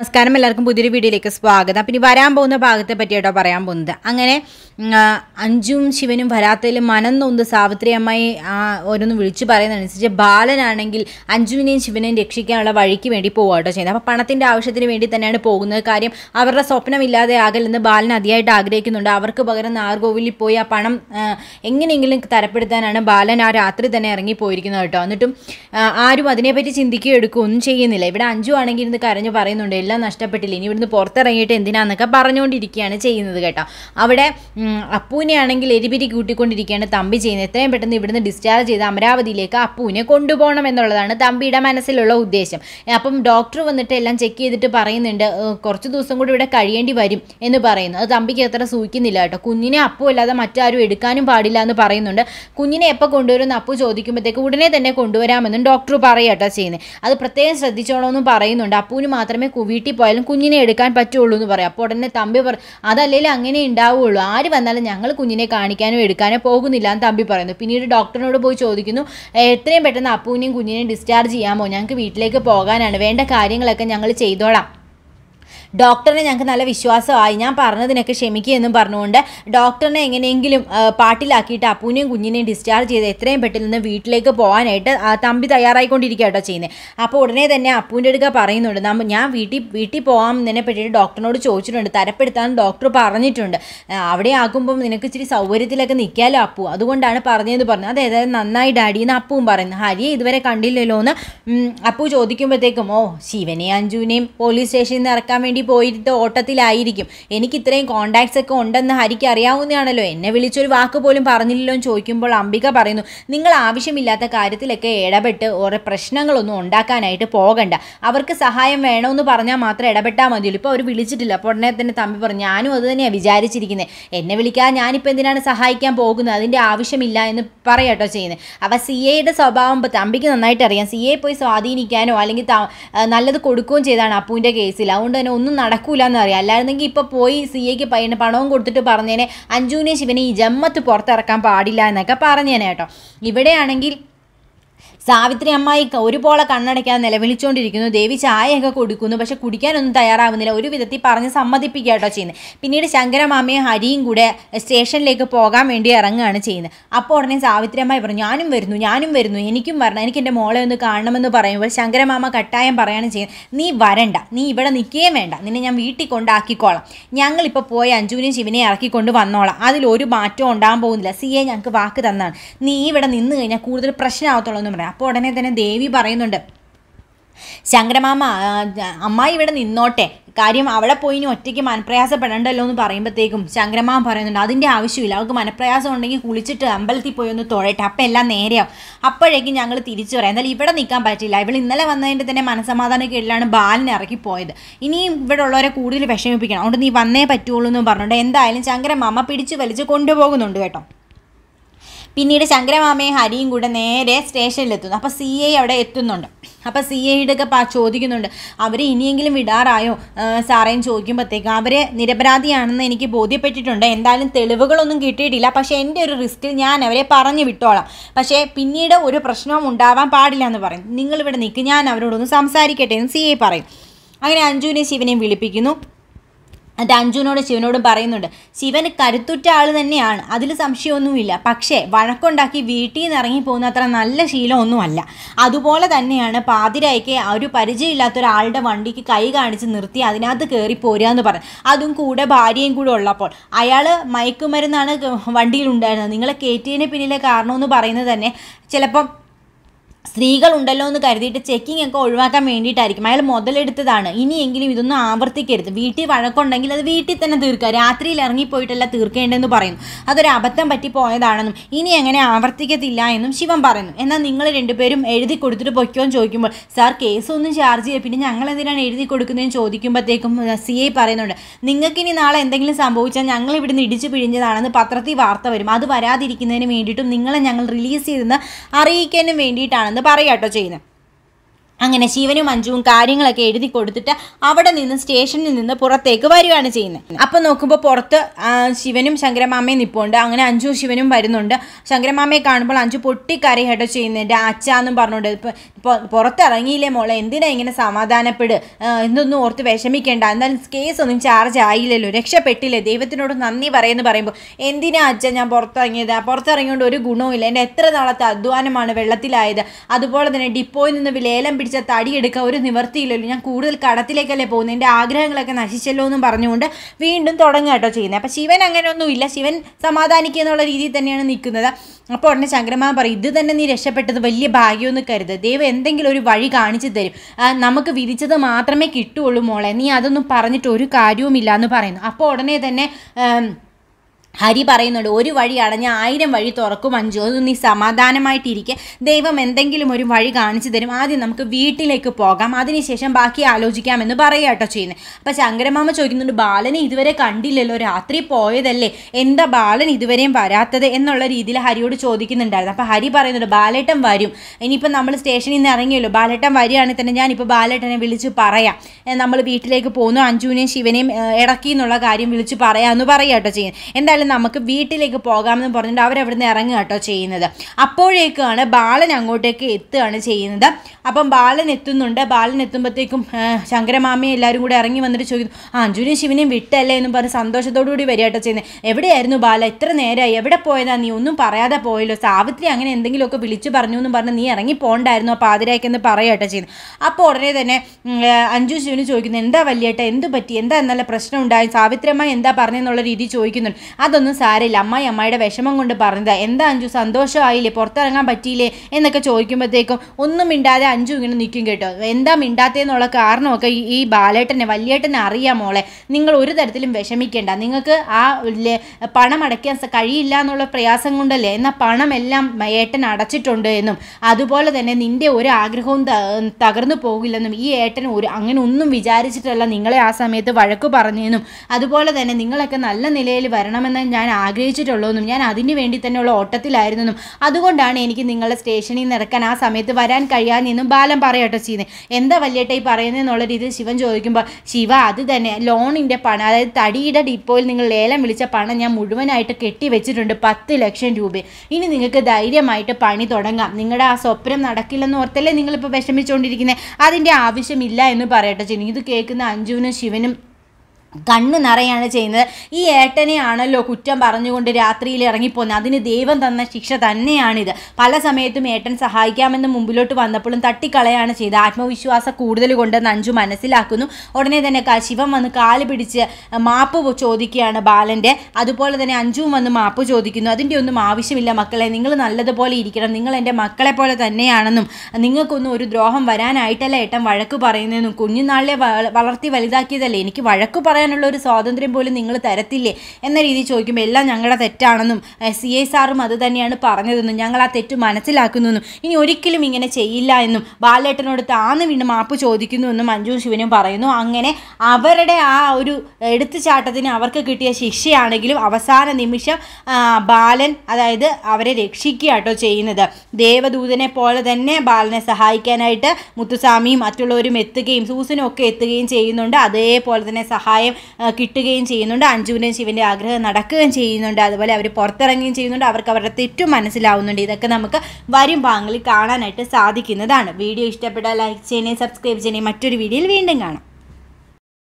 നമസ്കാരം എല്ലാവർക്കും പുതിയൊരു വീഡിയോയിലേക്ക് സ്വാഗതം അപ്പം ഇനി വരാൻ പോകുന്ന ഭാഗത്തെ കേട്ടോ പറയാൻ പോകുന്നത് അങ്ങനെ അഞ്ചും ശിവനും വരാത്തതിലും മനം തോന്നുന്നത് സാവിത്രി അമ്മായി ഓരോന്ന് വിളിച്ചു പറയുന്നതനുസരിച്ച് ബാലനാണെങ്കിൽ അഞ്ജുവിനെയും ശിവനെയും രക്ഷിക്കാനുള്ള വഴിക്ക് വേണ്ടി പോവാട്ടോ ചെയ്യുന്നത് അപ്പോൾ പണത്തിൻ്റെ ആവശ്യത്തിന് വേണ്ടി തന്നെയാണ് പോകുന്നത് കാര്യം അവരുടെ സ്വപ്നമില്ലാതെ ആകലെന്ന് ബാലൻ അതിയായിട്ട് ആഗ്രഹിക്കുന്നുണ്ട് അവർക്ക് പകരം നാഗർകോവിലിൽ പോയി ആ പണം എങ്ങനെയെങ്കിലും തരപ്പെടുത്താനാണ് ബാലൻ ആ രാത്രി തന്നെ ഇറങ്ങി കേട്ടോ എന്നിട്ടും ആരും അതിനെപ്പറ്റി ചിന്തിക്കുകയോ എടുക്കുകയോ ഒന്നും ചെയ്യുന്നില്ല ഇവിടെ അഞ്ജു ആണെങ്കിൽ ഇന്ന് കരഞ്ഞു പറയുന്നുണ്ട് എല്ലാം നഷ്ടപ്പെട്ടില്ല ഇനി ഇവിടുന്ന് പുറത്തിറങ്ങിയിട്ട് എന്തിനാന്നൊക്കെ പറഞ്ഞുകൊണ്ടിരിക്കുകയാണ് ചെയ്യുന്നത് കേട്ടോ അവിടെ അപ്പൂവിനെയാണെങ്കിൽ എരിപിരി കൂട്ടിക്കൊണ്ടിരിക്കുകയാണ് തമ്പി ചെയ്യുന്നത് എത്രയും പെട്ടെന്ന് ഇവിടുന്ന് ഡിസ്ചാർജ് ചെയ്ത് അമരാവതിയിലേക്ക് അപ്പൂവിനെ കൊണ്ടുപോകണം എന്നുള്ളതാണ് തമ്പിയുടെ മനസ്സിലുള്ള ഉദ്ദേശം അപ്പം ഡോക്ടർ വന്നിട്ട് എല്ലാം ചെക്ക് ചെയ്തിട്ട് പറയുന്നുണ്ട് കുറച്ച് ദിവസം കൂടി ഇവിടെ കഴിയേണ്ടി വരും എന്ന് പറയുന്നു അത് തമ്പിക്ക് അത്ര സൂഹിക്കുന്നില്ല കേട്ടോ കുഞ്ഞിനെ അപ്പു അല്ലാതെ മറ്റാരും എടുക്കാനും പാടില്ല എന്ന് പറയുന്നുണ്ട് കുഞ്ഞിനെ എപ്പോൾ കൊണ്ടുവരുമെന്ന് അപ്പു ചോദിക്കുമ്പോഴത്തേക്ക് ഉടനെ തന്നെ കൊണ്ടുവരാമെന്നും ഡോക്ടർ പറയാട്ടോ ചെയ്യുന്നത് അത് പ്രത്യേകം ശ്രദ്ധിച്ചോളൂ എന്നും പറയുന്നുണ്ട് അപ്പുവിന് മാത്രമേ കുവി വീട്ടിൽ പോയാലും കുഞ്ഞിനെ എടുക്കാൻ പറ്റുള്ളൂ എന്ന് പറയും അപ്പോൾ ഉടനെ തമ്പി പറ അതല്ലേ അങ്ങനെ ഉണ്ടാവുകയുള്ളൂ ആര് വന്നാലും ഞങ്ങൾ കുഞ്ഞിനെ കാണിക്കാനോ എടുക്കാനോ പോകുന്നില്ല എന്ന് തമ്പി പറയുന്നു പിന്നീട് ഡോക്ടറിനോട് പോയി ചോദിക്കുന്നു എത്രയും പെട്ടെന്ന് അപ്പൂവിനെയും കുഞ്ഞിനെയും ഡിസ്ചാർജ് ചെയ്യാമോ ഞങ്ങൾക്ക് വീട്ടിലേക്ക് പോകാനാണ് വേണ്ട കാര്യങ്ങളൊക്കെ ഞങ്ങൾ ചെയ്തോളാം ഡോക്ടറിനെ ഞങ്ങൾക്ക് നല്ല വിശ്വാസമായി ഞാൻ പറഞ്ഞതിനൊക്കെ ക്ഷമിക്കുകയെന്നും പറഞ്ഞുകൊണ്ട് ഡോക്ടറിനെ എങ്ങനെയെങ്കിലും പാട്ടിലാക്കിയിട്ട് അപ്പൂനെയും കുഞ്ഞിനെയും ഡിസ്ചാർജ് ചെയ്ത് എത്രയും പെട്ടെന്ന് വീട്ടിലേക്ക് പോകാനായിട്ട് തമ്പി തയ്യാറായിക്കൊണ്ടിരിക്കുക കേട്ടോ ചെയ്യുന്നത് അപ്പോൾ ഉടനെ തന്നെ അപ്പൂൻ്റെ അടുക്ക പറയുന്നുണ്ട് നമ്മൾ ഞാൻ വീട്ടിൽ വീട്ടിൽ പോകാം എന്നതിനെ പറ്റിയിട്ട് ഡോക്ടറിനോട് ചോദിച്ചിട്ടുണ്ട് തരപ്പെടുത്താൻ ഡോക്ടർ പറഞ്ഞിട്ടുണ്ട് അവിടെ ആകുമ്പം നിനക്ക് ഇച്ചിരി സൗകര്യത്തിലൊക്കെ നിൽക്കാലോ അപ്പു അതുകൊണ്ടാണ് പറഞ്ഞതെന്ന് പറഞ്ഞു അതെ ഏതായാലും നന്നായി ഡാഡി എന്ന് അപ്പുവും പറയുന്നു ഹരിയെ ഇതുവരെ കണ്ടില്ലല്ലോ എന്ന് അപ്പു ചോദിക്കുമ്പോഴത്തേക്കും ഓ ശിവനെയും അഞ്ജുവിനെയും പോലീസ് സ്റ്റേഷനിൽ നിന്ന് ഇറക്കാൻ വേണ്ടി പോയിട്ട് ഓട്ടത്തിലായിരിക്കും എനിക്ക് ഇത്രയും കോണ്ടാക്ട്സ് ഒക്കെ ഉണ്ടെന്ന് ഹരിക്ക് അറിയാവുന്നതാണല്ലോ എന്നെ വിളിച്ചൊരു വാക്ക് പോലും പറഞ്ഞില്ലല്ലോ എന്ന് ചോദിക്കുമ്പോൾ അംബിക പറയുന്നു നിങ്ങൾ ആവശ്യമില്ലാത്ത കാര്യത്തിലൊക്കെ ഇടപെട്ട് ഓരോ പ്രശ്നങ്ങളൊന്നും ഉണ്ടാക്കാനായിട്ട് പോകണ്ട അവർക്ക് സഹായം വേണമെന്ന് പറഞ്ഞാൽ മാത്രം ഇടപെട്ടാൽ മതിയല്ലോ ഇപ്പോൾ അവർ വിളിച്ചിട്ടില്ല അപ്പോൾ ഉടനെ തന്നെ തമ്പി പറഞ്ഞു ഞാനും അത് തന്നെയാണ് വിചാരിച്ചിരിക്കുന്നത് എന്നെ വിളിക്കാതെ ഞാനിപ്പോൾ എന്തിനാണ് സഹായിക്കാൻ പോകുന്നത് അതിൻ്റെ ആവശ്യമില്ല എന്ന് പറയട്ടോ ചെയ്യുന്നത് അപ്പോൾ സി എയുടെ സ്വഭാവം തമ്പിക്ക് നന്നായിട്ട് അറിയാം സി എ പോയി സ്വാധീനിക്കാനോ അല്ലെങ്കിൽ നല്ലത് കൊടുക്കുകയും ചെയ്താണ് അപ്പുവിൻ്റെ കേസിൽ അതുകൊണ്ട് തന്നെ ഒന്നും ഇതൊന്നും നടക്കൂല എന്നറിയാം അല്ലായിരുന്നെങ്കിൽ ഇപ്പോൾ പോയി സി എക്ക് പയ്യന് പണവും കൊടുത്തിട്ട് പറഞ്ഞേനെ അഞ്ജുവിനെ ശിവനെ ഈ ജമ്മത്ത് പുറത്തിറക്കാൻ പാടില്ല എന്നൊക്കെ പറഞ്ഞേനെ കേട്ടോ ഇവിടെയാണെങ്കിൽ സാവിത്രി അമ്മായി ഒരുപോലെ കണ്ണടയ്ക്കാൻ നിലവിളിച്ചുകൊണ്ടിരിക്കുന്നു ദേവി ചായയൊക്കെ കൊടുക്കുന്നു പക്ഷെ കുടിക്കാനൊന്നും തയ്യാറാവുന്നില്ല ഒരു വിധത്തിൽ പറഞ്ഞ് സമ്മതിപ്പിക്കുക കേട്ടോ ചെയ്യുന്നത് പിന്നീട് ശങ്കരമാമയും ഹരിയും കൂടെ സ്റ്റേഷനിലേക്ക് പോകാൻ വേണ്ടി ഇറങ്ങുകയാണ് ചെയ്യുന്നത് അപ്പോൾ ഉടനെ സാവിത്രി അമ്മായി പറഞ്ഞു ഞാനും വരുന്നു ഞാനും വരുന്നു എനിക്കും വരണം എനിക്ക് എൻ്റെ മോളെ ഒന്ന് കാണണമെന്ന് പറയുമ്പോൾ ശങ്കരമാമ കട്ടായം പറയുകയാണ് ചെയ്യുന്നത് നീ വരണ്ട നീ ഇവിടെ നിൽക്കുകയും വേണ്ട നിന്നെ ഞാൻ വീട്ടിൽ കൊണ്ടാക്കിക്കോളാം ഞങ്ങളിപ്പോൾ പോയി അഞ്ജുവിനെയും ശിവനെ ഇറക്കിക്കൊണ്ട് വന്നോളാം അതിൽ ഒരു മാറ്റവും ഉണ്ടാകാൻ പോകുന്നില്ല സി എ ഞങ്ങൾക്ക് വാക്ക് തന്നാണ് നീ ഇവിടെ നിന്ന് കഴിഞ്ഞാൽ കൂടുതൽ പ്രശ്നമാകത്തുള്ളൂ എന്ന് പറയാം അപ്പോൾ ഉടനെ തന്നെ ദേവി പറയുന്നുണ്ട് ശങ്കരമാമ അമ്മായി ഇവിടെ നിന്നോട്ടെ കാര്യം അവിടെ പോയി ഒറ്റയ്ക്ക് മനപ്രയാസപ്പെടണ്ടല്ലോ എന്ന് പറയുമ്പോഴത്തേക്കും ശങ്കരമാമ പറയുന്നുണ്ട് അതിൻ്റെ ആവശ്യമില്ല അവൾക്ക് മനപ്രയാസം ഉണ്ടെങ്കിൽ കുളിച്ചിട്ട് അമ്പലത്തിൽ പോയി ഒന്ന് തൊഴട്ടെ അപ്പം എല്ലാം നേരെയാവും അപ്പോഴേക്കും ഞങ്ങൾ തിരിച്ചു പറയാം എന്തായാലും ഇവിടെ നിൽക്കാൻ പറ്റില്ല ഇവൾ ഇന്നലെ വന്നതിൻ്റെ തന്നെ മനസമാധാനം കീഴിലാണ് ബാലിനെ ഇറക്കി പോയത് ഇനിയും ഇവിടെ ഉള്ളവരെ കൂടുതൽ വിഷമിപ്പിക്കണം അതുകൊണ്ട് നീ വന്നേ പറ്റുള്ളൂ എന്ന് പറഞ്ഞിട്ട് എന്തായാലും ശങ്കരമാമ പിടിച്ചു വലിച്ച് കൊണ്ടുപോകുന്നുണ്ട് കേട്ടോ പിന്നീട് ശങ്കരമാമയും ഹരിയും കൂടെ നേരെ എത്തുന്നു അപ്പോൾ സി ഐ അവിടെ എത്തുന്നുണ്ട് അപ്പോൾ സി ഐയുടെ ഒക്കെ ചോദിക്കുന്നുണ്ട് അവരെ ഇനിയെങ്കിലും വിടാറായോ സാറേയും ചോദിക്കുമ്പോഴത്തേക്ക് അവരെ നിരപരാധിയാണെന്ന് എനിക്ക് ബോധ്യപ്പെട്ടിട്ടുണ്ട് എന്തായാലും തെളിവുകളൊന്നും കിട്ടിയിട്ടില്ല പക്ഷേ എൻ്റെ ഒരു റിസ്കിൽ ഞാൻ അവരെ പറഞ്ഞു വിട്ടോളാം പക്ഷേ പിന്നീട് ഒരു പ്രശ്നവും ഉണ്ടാവാൻ പാടില്ല എന്ന് പറയും നിങ്ങളിവിടെ നിൽക്ക് ഞാൻ അവരോടൊന്ന് സംസാരിക്കട്ടെ എന്ന് സി ഐ പറയും അങ്ങനെ അഞ്ജുവിനെ ശിവനെയും വിളിപ്പിക്കുന്നു അത് അഞ്ജുവിനോടും ശിവനോടും പറയുന്നുണ്ട് ശിവൻ കരുത്തുറ്റ ആൾ തന്നെയാണ് അതിൽ സംശയമൊന്നുമില്ല പക്ഷേ വഴക്കുണ്ടാക്കി വീട്ടിൽ നിന്ന് ഇറങ്ങി പോകുന്ന അത്ര നല്ല ശീലമൊന്നുമല്ല അതുപോലെ തന്നെയാണ് പാതിരായിക്ക് ഒരു പരിചയമില്ലാത്ത ഒരാളുടെ വണ്ടിക്ക് കൈ കാണിച്ച് നിർത്തി അതിനകത്ത് കയറി പോരുക എന്ന് പറഞ്ഞു അതും കൂടെ ഭാര്യയും കൂടെ ഉള്ളപ്പോൾ അയാൾ മയക്കുമരുന്നാണ് വണ്ടിയിൽ ഉണ്ടായിരുന്നത് നിങ്ങളെ കയറ്റിയതിന് പിന്നിലെ കാരണമെന്ന് പറയുന്നത് തന്നെ ചിലപ്പം സ്ത്രീകളുണ്ടല്ലോ എന്ന് കരുതിയിട്ട് ചെക്കിംഗ് ഒക്കെ ഒഴിവാക്കാൻ വേണ്ടിയിട്ടായിരിക്കും അയാൾ മുതലെടുത്തതാണ് ഇനിയെങ്കിലും ഇതൊന്നും ആവർത്തിക്കരുത് വീട്ടിൽ വഴക്കുണ്ടെങ്കിൽ അത് വീട്ടിൽ തന്നെ തീർക്കുക രാത്രിയിൽ ഇറങ്ങിപ്പോയിട്ടല്ല തീർക്കേണ്ടതെന്ന് പറയുന്നു അതൊരു അബദ്ധം പറ്റി പോയതാണെന്നും ഇനി അങ്ങനെ ആവർത്തിക്കത്തില്ല എന്നും ശിവൻ പറയുന്നു എന്നാൽ നിങ്ങൾ രണ്ടുപേരും എഴുതി കൊടുത്തിട്ട് പൊയ്ക്കോ എന്ന് ചോദിക്കുമ്പോൾ സാർ കേസൊന്നും ചാർജ് ചെയ്യും പിന്നെ ഞങ്ങൾ എന്തിനാണ് എഴുതി കൊടുക്കുന്നതെന്ന് ചോദിക്കുമ്പോഴത്തേക്കും സി ഐ പറയുന്നുണ്ട് നിങ്ങൾക്ക് ഇനി നാളെ എന്തെങ്കിലും സംഭവിച്ചാൽ ഞങ്ങൾ ഇവിടുന്ന് ഇടിച്ചു പിഴിഞ്ഞതാണെന്ന് പത്രത്തിൽ വാർത്ത വരും അത് വരാതിരിക്കുന്നതിന് വേണ്ടിയിട്ടും നിങ്ങളെ ഞങ്ങൾ റിലീസ് ചെയ്തെന്ന് അറിയിക്കാനും വേണ്ടിയിട്ടാണ് എന്ന് പറയാട്ടോ ചെയ്യുന്നത് അങ്ങനെ ശിവനും മഞ്ജുവും കാര്യങ്ങളൊക്കെ എഴുതി കൊടുത്തിട്ട് അവിടെ നിന്ന് സ്റ്റേഷനിൽ നിന്ന് പുറത്തേക്ക് വരികയാണ് ചെയ്യുന്നത് അപ്പം നോക്കുമ്പോൾ പുറത്ത് ശിവനും ശങ്കരമാമയും നിൽപ്പുണ്ട് അങ്ങനെ അഞ്ചു ശിവനും വരുന്നുണ്ട് ശങ്കരമാമയെ കാണുമ്പോൾ അഞ്ചു പൊട്ടിക്കറി ഹെഡോ ചെയ്യുന്നുണ്ട് അച്ഛാന്നും പറഞ്ഞുകൊണ്ട് ഇപ്പോൾ പുറത്തിറങ്ങിയില്ലേ മോളെ എന്തിനാ ഇങ്ങനെ സമാധാനപ്പെട് എന്തൊന്നും ഓർത്ത് വിഷമിക്കേണ്ട എന്നാലും കേസ് ഒന്നും ചാർജ് ആയില്ലല്ലോ രക്ഷപ്പെട്ടില്ലേ ദൈവത്തിനോട് നന്ദി പറയുന്നു പറയുമ്പോൾ എന്തിനാ അച്ഛൻ ഞാൻ പുറത്തിറങ്ങിയത് പുറത്തിറങ്ങിയോണ്ട് ഒരു ഗുണവും ഇല്ല എൻ്റെ എത്ര നാളത്തെ അധ്വാനമാണ് വെള്ളത്തിലായത് അതുപോലെ തന്നെ ഡിപ്പോയിൽ നിന്ന് ലേലം പിടിച്ച് പിടിച്ച തടിയെടുക്കുക ഒരു നിവർത്തിയില്ലല്ലോ ഞാൻ കൂടുതൽ കടത്തിലേക്കല്ലേ പോകുന്നത് എൻ്റെ ആഗ്രഹങ്ങളൊക്കെ നശിച്ചല്ലോ എന്നും പറഞ്ഞുകൊണ്ട് വീണ്ടും തുടങ്ങുക കേട്ടോ ചെയ്യുന്നത് അപ്പോൾ ശിവൻ ഇല്ല ശിവൻ സമാധാനിക്കുക എന്നുള്ള രീതിയിൽ തന്നെയാണ് നിൽക്കുന്നത് അപ്പോൾ ഉടനെ ശങ്കരമാൻ പറയും ഇത് തന്നെ നീ രക്ഷപ്പെട്ടത് വലിയ ഭാഗ്യമെന്ന് കരുത് ദൈവം എന്തെങ്കിലും ഒരു വഴി കാണിച്ചു തരും നമുക്ക് വിധിച്ചത് മാത്രമേ കിട്ടുള്ളൂ മോളെ നീ അതൊന്നും പറഞ്ഞിട്ട് ഒരു കാര്യവുമില്ല എന്ന് പറയുന്നു അപ്പോൾ ഉടനെ തന്നെ ഹരി പറയുന്നുണ്ട് ഒരു വഴി അടഞ്ഞ ആയിരം വഴി തുറക്കും അഞ്ചോ അത് നീ സമാധാനമായിട്ടിരിക്കെ ദൈവം എന്തെങ്കിലും ഒരു വഴി കാണിച്ചു തരും ആദ്യം നമുക്ക് വീട്ടിലേക്ക് പോകാം അതിനുശേഷം ബാക്കി ആലോചിക്കാമെന്ന് പറയുക കേട്ടോ ചെയ്യുന്നത് അപ്പോൾ ശങ്കരമാമ ചോദിക്കുന്നുണ്ട് ബാലനെ ഇതുവരെ കണ്ടില്ലല്ലോ രാത്രി പോയതല്ലേ എന്താ ബാലൻ ഇതുവരെയും വരാത്തത് എന്നുള്ള രീതിയിൽ ഹരിയോട് ചോദിക്കുന്നുണ്ടായിരുന്നു അപ്പോൾ ഹരി പറയുന്നുണ്ട് ബാലേട്ടൻ വരും ഇനിയിപ്പോൾ നമ്മൾ സ്റ്റേഷനിൽ നിന്ന് ഇറങ്ങിയല്ലോ ബാലേട്ടൻ വരികയാണെങ്കിൽ തന്നെ ഞാനിപ്പോൾ ബാലേട്ടനെ വിളിച്ച് പറയാം നമ്മൾ വീട്ടിലേക്ക് പോകുന്നു അഞ്ജുവിനെയും ശിവനെയും ഇടക്കി എന്നുള്ള കാര്യം വിളിച്ച് പറയാമെന്ന് പറയാം കേട്ടോ ചെയ്യുന്നത് എന്തായാലും എന്തായാലും നമുക്ക് വീട്ടിലേക്ക് പോകാമെന്ന് പറഞ്ഞിട്ട് അവരവിടുന്ന് ഇറങ്ങുക കേട്ടോ ചെയ്യുന്നത് അപ്പോഴേക്കാണ് ബാലൻ അങ്ങോട്ടേക്ക് എത്തുകയാണ് ചെയ്യുന്നത് അപ്പം ബാലൻ എത്തുന്നുണ്ട് ബാലൻ എത്തുമ്പോഴത്തേക്കും ശങ്കരമാമയും എല്ലാവരും കൂടെ ഇറങ്ങി വന്നിട്ട് ചോദിക്കുന്നു ആ അഞ്ജുനെയും ശിവനെയും വിട്ടല്ലേ എന്ന് പറഞ്ഞ് സന്തോഷത്തോടു കൂടി വരിക കേട്ടോ ചെയ്യുന്നത് എവിടെയായിരുന്നു ബാല ഇത്ര നേരമായി എവിടെ പോയതാ നീ ഒന്നും പറയാതെ പോയല്ലോ സാവിത്രി അങ്ങനെ എന്തെങ്കിലുമൊക്കെ വിളിച്ചു പറഞ്ഞു എന്ന് പറഞ്ഞ് നീ ഇറങ്ങി പോണ്ടായിരുന്നു ആ പാതിരായ്ക്കെന്ന് പറയട്ടെ ചെയ്യുന്നത് അപ്പോൾ ഉടനെ തന്നെ അഞ്ജു ശിവന് ചോദിക്കുന്നു എന്താ ഏട്ടാ എന്ത് പറ്റി എന്താ എന്നല്ല പ്രശ്നം ഉണ്ടായി സാവിത്രിയമ്മ എന്താ പറഞ്ഞെന്നുള്ള രീതി ചോദിക്കുന്നുണ്ട് അത് അതൊന്നും സാരമില്ല അമ്മായി അമ്മായിയുടെ വിഷമം കൊണ്ട് പറഞ്ഞത് എന്താ അഞ്ചു സന്തോഷമായില്ലേ പുറത്തിറങ്ങാൻ പറ്റിയില്ലേ എന്നൊക്കെ ചോദിക്കുമ്പോഴത്തേക്കും ഒന്നും മിണ്ടാതെ അഞ്ചു ഇങ്ങനെ നിൽക്കും കേട്ടോ എന്താ മിണ്ടാത്തതെന്നുള്ള കാരണമൊക്കെ ഈ ബാലേട്ടനെ വലിയേട്ടനെ അറിയാം മോളെ നിങ്ങൾ ഒരു തരത്തിലും വിഷമിക്കേണ്ട നിങ്ങൾക്ക് ആ പണം അടയ്ക്കാൻ കഴിയില്ല എന്നുള്ള പ്രയാസം കൊണ്ടല്ലേ എന്നാൽ പണമെല്ലാം ഏട്ടൻ അടച്ചിട്ടുണ്ട് എന്നും അതുപോലെ തന്നെ നിന്റെ ഒരു ആഗ്രഹവും തകർന്നു പോകില്ലെന്നും ഈ ഏട്ടൻ ഒരു അങ്ങനെ ഒന്നും വിചാരിച്ചിട്ടല്ല നിങ്ങളെ ആ സമയത്ത് വഴക്കു പറഞ്ഞെന്നും അതുപോലെ തന്നെ നിങ്ങളൊക്കെ നല്ല നിലയിൽ വരണമെന്ന ഞാൻ ആഗ്രഹിച്ചിട്ടുള്ളതെന്നും ഞാൻ അതിന് വേണ്ടി തന്നെയുള്ള ഓട്ടത്തിലായിരുന്നെന്നും അതുകൊണ്ടാണ് എനിക്ക് നിങ്ങളുടെ സ്റ്റേഷനിൽ നിന്ന് ഇറക്കാൻ ആ സമയത്ത് വരാൻ കഴിയാമെന്നും ബാലൻ പറയട്ടെ ചെയ്യുന്നത് എന്താ വല്യേട്ട ഈ പറയുന്നതെന്നുള്ള രീതിയിൽ ശിവൻ ചോദിക്കുമ്പോൾ ശിവ അത് തന്നെ ലോണിൻ്റെ പണം അതായത് തടിയുടെ ഡിപ്പോയിൽ നിങ്ങൾ ലേലം വിളിച്ച പണം ഞാൻ മുഴുവനായിട്ട് കെട്ടി വെച്ചിട്ടുണ്ട് പത്ത് ലക്ഷം രൂപ ഇനി നിങ്ങൾക്ക് ധൈര്യമായിട്ട് പണി തുടങ്ങാം നിങ്ങളുടെ ആ സ്വപ്നം നടക്കില്ലെന്ന് ഓർത്തല്ലേ നിങ്ങളിപ്പോൾ വിഷമിച്ചുകൊണ്ടിരിക്കുന്നത് അതിൻ്റെ ആവശ്യമില്ല എന്ന് പറയട്ടെ ചെയ്യുന്നു ഇത് കേൾക്കുന്ന അഞ്ജുവിനും ശിവനും കണ്ണു നിറയാണ് ചെയ്യുന്നത് ഈ ഏട്ടനെയാണല്ലോ കുറ്റം പറഞ്ഞുകൊണ്ട് രാത്രിയിൽ ഇറങ്ങിപ്പോകുന്നത് അതിന് ദൈവം തന്ന ശിക്ഷ തന്നെയാണിത് പല സമയത്തും ഏട്ടൻ സഹായിക്കാമെന്ന് മുമ്പിലോട്ട് വന്നപ്പോഴും തട്ടിക്കളയാണ് ചെയ്ത് ആത്മവിശ്വാസം കൂടുതൽ കൊണ്ട് നഞ്ചു മനസ്സിലാക്കുന്നു ഉടനെ തന്നെ ശിവം വന്ന് കാല് പിടിച്ച് മാപ്പ് ചോദിക്കുകയാണ് ബാലൻ്റെ അതുപോലെ തന്നെ അഞ്ചുവും വന്ന് മാപ്പ് ചോദിക്കുന്നു അതിൻ്റെ ഒന്നും ആവശ്യമില്ല മക്കളെ നിങ്ങൾ നല്ലതുപോലെ ഇരിക്കണം നിങ്ങൾ എൻ്റെ മക്കളെ പോലെ തന്നെയാണെന്നും നിങ്ങൾക്കൊന്നും ഒരു ദ്രോഹം വരാനായിട്ടല്ല ഏട്ടൻ വഴക്ക് പറയുന്നതെന്നും കുഞ്ഞുനാളിലെ വളർത്തി വലുതാക്കിയതല്ലേ എനിക്ക് വഴക്ക് പറയാൻ പറയാനുള്ള ഒരു സ്വാതന്ത്ര്യം പോലും നിങ്ങൾ തരത്തില്ലേ എന്ന രീതിയിൽ ചോദിക്കുമ്പോൾ എല്ലാം ഞങ്ങളുടെ തെറ്റാണെന്നും സി ഐ സാറും അത് തന്നെയാണ് പറഞ്ഞതെന്നും ഞങ്ങൾ ആ തെറ്റ് മനസ്സിലാക്കുന്നുവെന്നും ഇനി ഒരിക്കലും ഇങ്ങനെ ചെയ്യില്ല എന്നും ബാലേട്ടനോട് താന്ന് വീണ്ടും മാപ്പ് ചോദിക്കുന്നുവെന്നും മഞ്ജു ശിവനും പറയുന്നു അങ്ങനെ അവരുടെ ആ ഒരു എടുത്തുചാട്ടത്തിന് അവർക്ക് കിട്ടിയ ശിക്ഷയാണെങ്കിലും അവസാന നിമിഷം ബാലൻ അതായത് അവരെ രക്ഷിക്കുക കേട്ടോ ചെയ്യുന്നത് ദേവദൂതനെ പോലെ തന്നെ ബാലനെ സഹായിക്കാനായിട്ട് മുത്തുസ്വാമിയും മറ്റുള്ളവരും എത്തുകയും സൂസനും ഒക്കെ എത്തുകയും ചെയ്യുന്നുണ്ട് അതേപോലെ തന്നെ സഹായം കിട്ടുകയും ചെയ്യുന്നുണ്ട് അഞ്ജുവിൻ്റെയും ശിവൻ്റെ ആഗ്രഹം നടക്കുകയും ചെയ്യുന്നുണ്ട് അതുപോലെ അവർ പുറത്തിറങ്ങുകയും ചെയ്യുന്നുണ്ട് അവർക്ക് അവരുടെ തെറ്റും മനസ്സിലാവുന്നുണ്ട് ഇതൊക്കെ നമുക്ക് വരും ഭാഗങ്ങളിൽ കാണാനായിട്ട് സാധിക്കുന്നതാണ് വീഡിയോ ഇഷ്ടപ്പെട്ടാൽ ലൈക്ക് ചെയ്യണേ സബ്സ്ക്രൈബ് ചെയ്യണേ മറ്റൊരു വീഡിയോയിൽ വീണ്ടും കാണാം